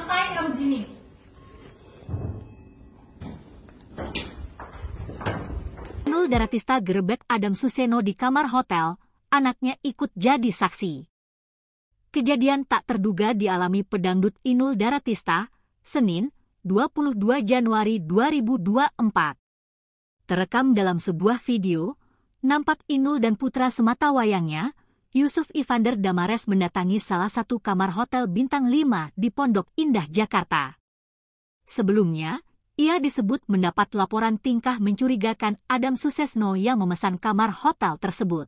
Ngapain kamu di sini? Nul Daratista gerebek Adam Suseno di kamar hotel, anaknya ikut jadi saksi. Kejadian tak terduga dialami pedangdut Inul Daratista, Senin, 22 Januari 2024. Terekam dalam sebuah video, nampak Inul dan putra semata wayangnya, Yusuf Ivander Damares mendatangi salah satu kamar hotel bintang 5 di Pondok Indah, Jakarta. Sebelumnya, ia disebut mendapat laporan tingkah mencurigakan Adam Susesno yang memesan kamar hotel tersebut.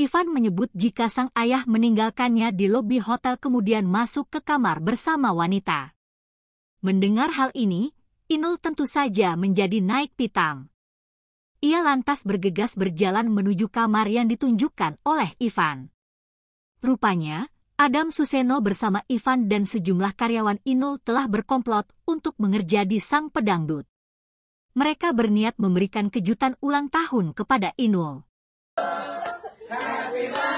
Ivan menyebut jika sang ayah meninggalkannya di lobi hotel kemudian masuk ke kamar bersama wanita. Mendengar hal ini, Inul tentu saja menjadi naik pitang. Ia lantas bergegas berjalan menuju kamar yang ditunjukkan oleh Ivan. Rupanya, Adam Suseno bersama Ivan dan sejumlah karyawan Inul telah berkomplot untuk mengerja sang pedangdut. Mereka berniat memberikan kejutan ulang tahun kepada Inul. Happy birthday!